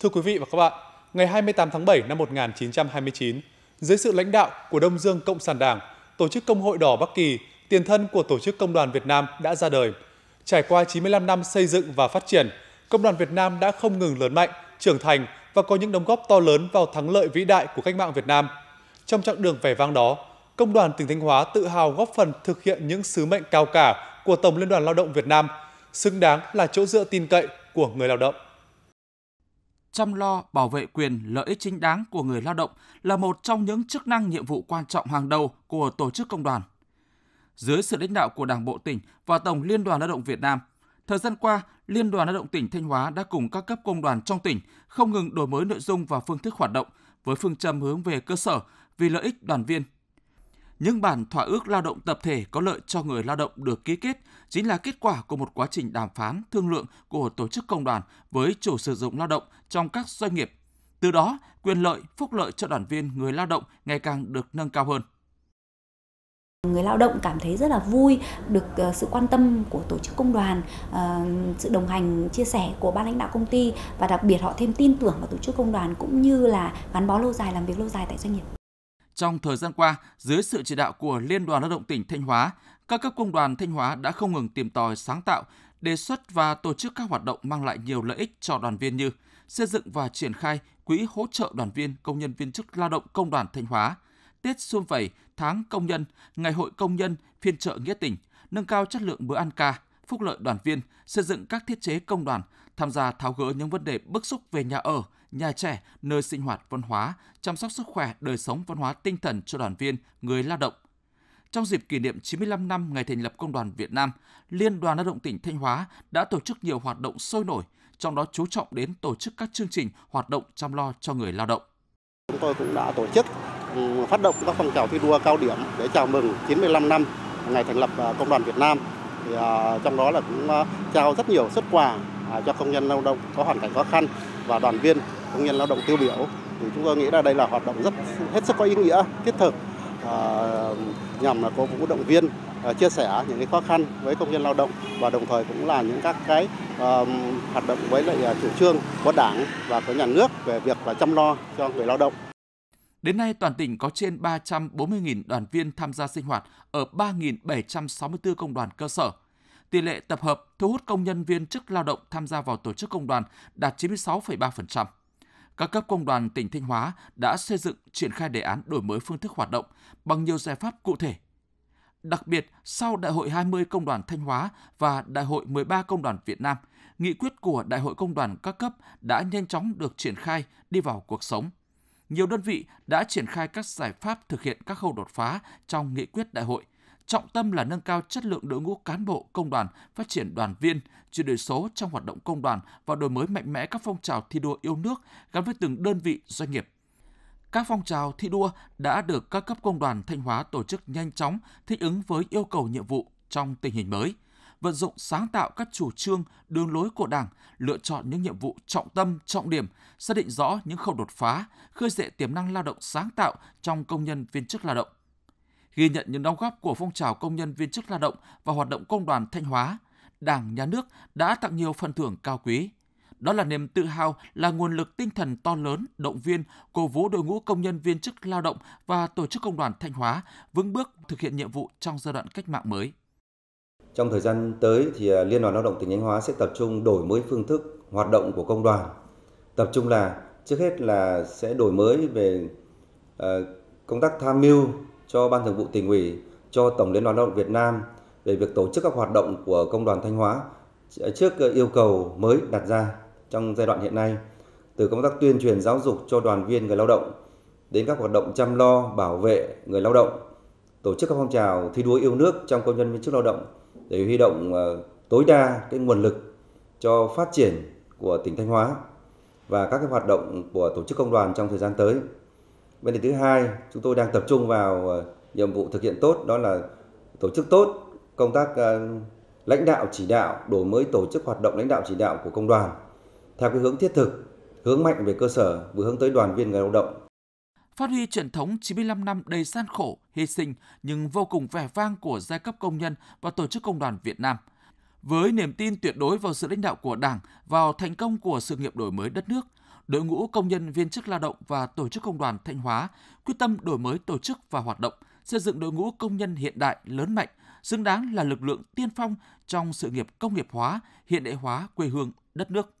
Thưa quý vị và các bạn, ngày 28 tháng 7 năm 1929, dưới sự lãnh đạo của Đông Dương Cộng sản Đảng, Tổ chức Công hội Đỏ Bắc Kỳ, tiền thân của Tổ chức Công đoàn Việt Nam đã ra đời. Trải qua 95 năm xây dựng và phát triển, Công đoàn Việt Nam đã không ngừng lớn mạnh, trưởng thành và có những đóng góp to lớn vào thắng lợi vĩ đại của cách mạng Việt Nam. Trong chặng đường vẻ vang đó, Công đoàn tỉnh Thanh Hóa tự hào góp phần thực hiện những sứ mệnh cao cả của Tổng Liên đoàn Lao động Việt Nam, xứng đáng là chỗ dựa tin cậy của người lao động chăm lo bảo vệ quyền lợi ích chính đáng của người lao động là một trong những chức năng nhiệm vụ quan trọng hàng đầu của tổ chức công đoàn. Dưới sự lãnh đạo của Đảng bộ tỉnh và Tổng Liên đoàn Lao động Việt Nam, thời gian qua, Liên đoàn Lao động tỉnh Thanh Hóa đã cùng các cấp công đoàn trong tỉnh không ngừng đổi mới nội dung và phương thức hoạt động với phương châm hướng về cơ sở vì lợi ích đoàn viên, những bản thỏa ước lao động tập thể có lợi cho người lao động được ký kết chính là kết quả của một quá trình đàm phán, thương lượng của tổ chức công đoàn với chủ sử dụng lao động trong các doanh nghiệp. Từ đó, quyền lợi, phúc lợi cho đoàn viên người lao động ngày càng được nâng cao hơn. Người lao động cảm thấy rất là vui được ờ, sự quan tâm của tổ chức công đoàn, ờ, sự đồng hành, chia sẻ của ban lãnh đạo công ty và đặc biệt họ thêm tin tưởng vào tổ chức công đoàn cũng như là gắn bó lâu dài, làm việc lâu dài tại doanh nghiệp. Trong thời gian qua, dưới sự chỉ đạo của Liên đoàn Lao động tỉnh Thanh Hóa, các cấp công đoàn Thanh Hóa đã không ngừng tìm tòi sáng tạo, đề xuất và tổ chức các hoạt động mang lại nhiều lợi ích cho đoàn viên như xây dựng và triển khai quỹ hỗ trợ đoàn viên công nhân viên chức lao động công đoàn Thanh Hóa, Tết Xuân Vầy, Tháng Công Nhân, Ngày hội Công Nhân, phiên trợ Nghĩa tình nâng cao chất lượng bữa ăn ca, phúc lợi đoàn viên, xây dựng các thiết chế công đoàn, tham gia tháo gỡ những vấn đề bức xúc về nhà ở, nhà trẻ, nơi sinh hoạt văn hóa, chăm sóc sức khỏe, đời sống văn hóa tinh thần cho đoàn viên, người lao động. Trong dịp kỷ niệm 95 năm ngày thành lập Công đoàn Việt Nam, Liên đoàn Lao động tỉnh Thanh Hóa đã tổ chức nhiều hoạt động sôi nổi, trong đó chú trọng đến tổ chức các chương trình hoạt động chăm lo cho người lao động. Chúng tôi cũng đã tổ chức ừ, phát động các phong trào thi đua cao điểm để chào mừng 95 năm ngày thành lập à, Công đoàn Việt Nam. Thì, à, trong đó là cũng à, trao rất nhiều xuất quà cho công nhân lao động có hoàn cảnh khó khăn và đoàn viên công nhân lao động tiêu biểu thì chúng tôi nghĩ là đây là hoạt động rất hết sức có ý nghĩa thiết thực à, nhằm là cổ vũ động viên à, chia sẻ những cái khó khăn với công nhân lao động và đồng thời cũng là những các cái à, hoạt động với lại à, chủ trương của đảng và của nhà nước về việc là chăm lo cho người lao động Đến nay, toàn tỉnh có trên 340.000 đoàn viên tham gia sinh hoạt ở 3.764 công đoàn cơ sở. Tỷ lệ tập hợp thu hút công nhân viên chức lao động tham gia vào tổ chức công đoàn đạt 96,3% các cấp công đoàn tỉnh Thanh Hóa đã xây dựng triển khai đề án đổi mới phương thức hoạt động bằng nhiều giải pháp cụ thể. Đặc biệt, sau Đại hội 20 Công đoàn Thanh Hóa và Đại hội 13 Công đoàn Việt Nam, nghị quyết của Đại hội Công đoàn các cấp đã nhanh chóng được triển khai đi vào cuộc sống. Nhiều đơn vị đã triển khai các giải pháp thực hiện các khâu đột phá trong nghị quyết đại hội trọng tâm là nâng cao chất lượng đội ngũ cán bộ công đoàn, phát triển đoàn viên, chuyển đổi số trong hoạt động công đoàn và đổi mới mạnh mẽ các phong trào thi đua yêu nước gắn với từng đơn vị doanh nghiệp. Các phong trào thi đua đã được các cấp công đoàn Thanh Hóa tổ chức nhanh chóng thích ứng với yêu cầu nhiệm vụ trong tình hình mới vận dụng sáng tạo các chủ trương, đường lối của Đảng, lựa chọn những nhiệm vụ trọng tâm, trọng điểm, xác định rõ những khâu đột phá, khơi dậy tiềm năng lao động sáng tạo trong công nhân viên chức lao động ghi nhận những đóng góp của phong trào công nhân viên chức lao động và hoạt động công đoàn Thanh Hóa, Đảng, Nhà nước đã tặng nhiều phần thưởng cao quý. Đó là niềm tự hào, là nguồn lực tinh thần to lớn, động viên, cổ vũ đội ngũ công nhân viên chức lao động và tổ chức công đoàn Thanh Hóa vững bước thực hiện nhiệm vụ trong giai đoạn cách mạng mới. Trong thời gian tới thì à, Liên đoàn Lao động tỉnh Thanh Hóa sẽ tập trung đổi mới phương thức hoạt động của công đoàn. Tập trung là trước hết là sẽ đổi mới về à, công tác tham mưu cho Ban Thường vụ tỉnh ủy, cho Tổng Liên đoàn Lao động Việt Nam về việc tổ chức các hoạt động của Công đoàn Thanh Hóa trước yêu cầu mới đặt ra trong giai đoạn hiện nay từ công tác tuyên truyền giáo dục cho đoàn viên người lao động đến các hoạt động chăm lo bảo vệ người lao động tổ chức các phong trào thi đua yêu nước trong công nhân viên chức lao động để huy động ờ, tối đa cái nguồn lực cho phát triển của tỉnh Thanh Hóa và các cái hoạt động của tổ chức công đoàn trong thời gian tới Vấn đề thứ hai, chúng tôi đang tập trung vào ờ, nhiệm vụ thực hiện tốt đó là tổ chức tốt công tác ờ, lãnh đạo chỉ đạo, đổi mới tổ chức hoạt động lãnh đạo chỉ đạo của công đoàn theo cái hướng thiết thực, hướng mạnh về cơ sở vừa hướng tới đoàn viên người lao động. Phát huy truyền thống 95 năm đầy gian khổ, hy sinh nhưng vô cùng vẻ vang của giai cấp công nhân và tổ chức công đoàn Việt Nam – với niềm tin tuyệt đối vào sự lãnh đạo của Đảng, vào thành công của sự nghiệp đổi mới đất nước, đội ngũ công nhân viên chức lao động và tổ chức công đoàn Thanh Hóa quyết tâm đổi mới tổ chức và hoạt động, xây dựng đội ngũ công nhân hiện đại lớn mạnh, xứng đáng là lực lượng tiên phong trong sự nghiệp công nghiệp hóa, hiện đại hóa quê hương, đất nước.